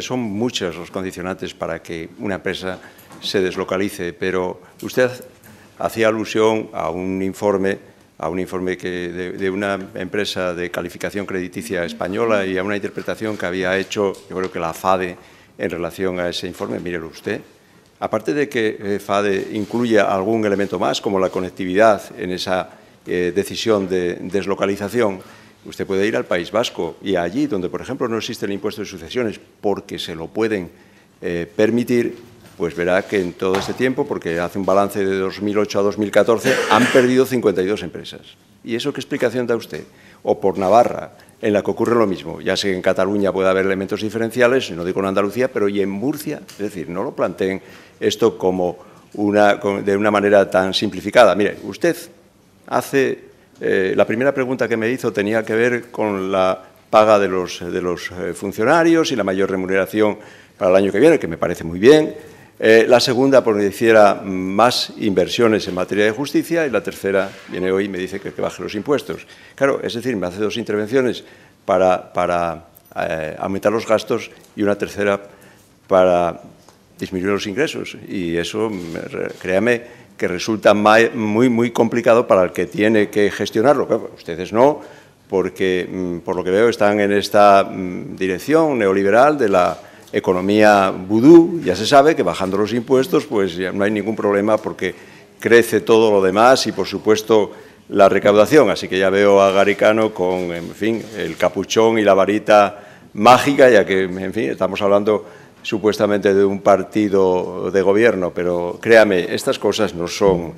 Son muchos los condicionantes para que una empresa se deslocalice, pero usted hacía alusión a un informe, a un informe de, una empresa de calificación crediticia española y a una interpretación que había hecho, yo creo que la FADE, en relación a ese informe. Mírelo usted. Aparte de que eh, FADE incluya algún elemento más, como la conectividad en esa eh, decisión de deslocalización, Usted puede ir al País Vasco y allí donde, por ejemplo, no existe el impuesto de sucesiones porque se lo pueden eh, permitir, pues verá que en todo este tiempo, porque hace un balance de 2008 a 2014, han perdido 52 empresas. ¿Y eso qué explicación da usted? O por Navarra, en la que ocurre lo mismo. Ya sé que en Cataluña puede haber elementos diferenciales, no digo en Andalucía, pero y en Murcia, es decir, no lo planteen esto como de una manera tan simplificada. Mire, usted hace eh, la primera pregunta que me hizo tenía que ver con la paga de los, de los eh, funcionarios y la mayor remuneración para el año que viene, que me parece muy bien. Eh, la segunda, porque hiciera más inversiones en materia de justicia. Y la tercera, viene hoy y me dice que, baje los impuestos. Claro, es decir, me hace dos intervenciones para, aumentar los gastos y una tercera para disminuir los ingresos. Y eso, créame, que resulta muy, muy complicado para el que tiene que gestionarlo. Ustedes no, porque mm, por lo que veo están en esta mm, dirección neoliberal de la economía vudú. Ya se sabe que bajando los impuestos pues no hay ningún problema porque crece todo lo demás y por supuesto la recaudación. Así que ya veo a Garicano con, en fin, el capuchón y la varita mágica, ya que, en fin, estamos hablando supuestamente de un partido de gobierno, pero créame, estas cosas no son,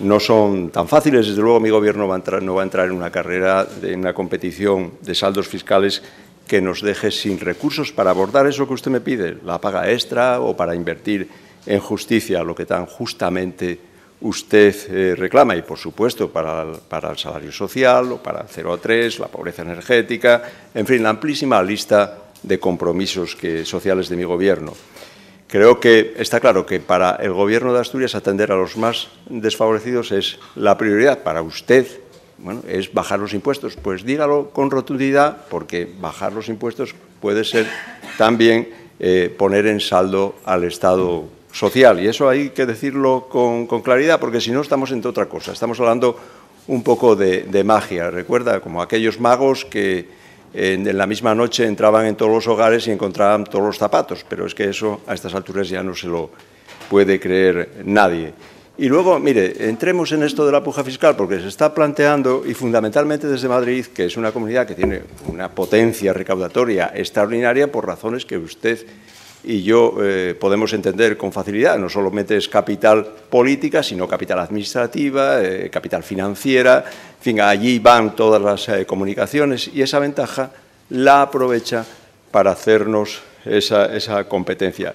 no son tan fáciles. Desde luego mi gobierno va no va a entrar en una carrera, en una competición de saldos fiscales que nos deje sin recursos para abordar eso que usted me pide, la paga extra o para invertir en justicia, lo que tan justamente usted eh, reclama, y por supuesto para el, para el salario social o para el 0 a 3, la pobreza energética, en fin, la amplísima lista de compromisos que, sociales de mi gobierno. Creo que está claro que para el Gobierno de Asturias atender a los más desfavorecidos es la prioridad. Para usted, bueno, es bajar los impuestos. Pues dígalo con rotundidad, porque bajar los impuestos puede ser también eh, poner en saldo al Estado social. Y eso hay que decirlo con, claridad, porque si no estamos ...entre otra cosa. Estamos hablando un poco de magia. Recuerda, como aquellos magos que en, la misma noche entraban en todos los hogares y encontraban todos los zapatos, pero es que eso a estas alturas ya no se lo puede creer nadie. Y luego, mire, entremos en esto de la puja fiscal, porque se está planteando, y fundamentalmente desde Madrid, que es una comunidad que tiene una potencia recaudatoria extraordinaria por razones que usted y yo eh, podemos entender con facilidad, no solamente es capital política, sino capital administrativa, eh, capital financiera, en fin, allí van todas las eh, comunicaciones y esa ventaja la aprovecha para hacernos esa, competencia.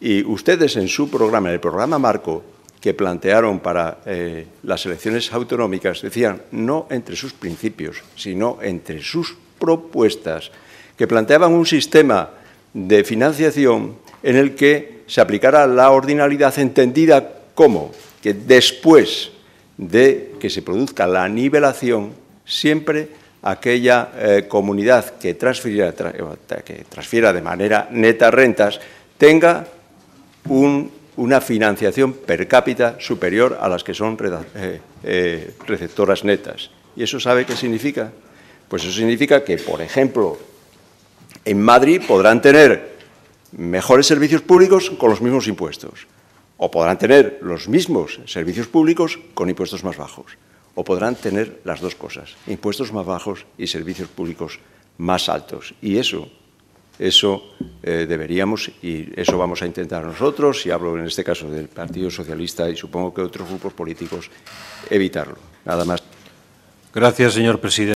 Y ustedes en su programa, en el programa Marco, que plantearon para las elecciones autonómicas decían no entre sus principios, sino entre sus propuestas, que planteaban un sistema de financiación en el que se aplicará la ordinalidad entendida como que después de que se produzca la nivelación, siempre aquella eh, comunidad que transfiera, eh, que transfiera de manera neta rentas tenga una financiación per cápita superior a las que son eh, receptoras netas. ¿Y eso sabe qué significa? Pues eso significa que, por ejemplo, en Madrid podrán tener mejores servicios públicos con los mismos impuestos, o podrán tener los mismos servicios públicos con impuestos más bajos, o podrán tener las dos cosas, impuestos más bajos y servicios públicos más altos. Y eso, eso eh, deberíamos y eso vamos a intentar nosotros, y hablo en este caso del Partido Socialista y supongo que otros grupos políticos, evitarlo. Nada más. Gracias, señor presidente.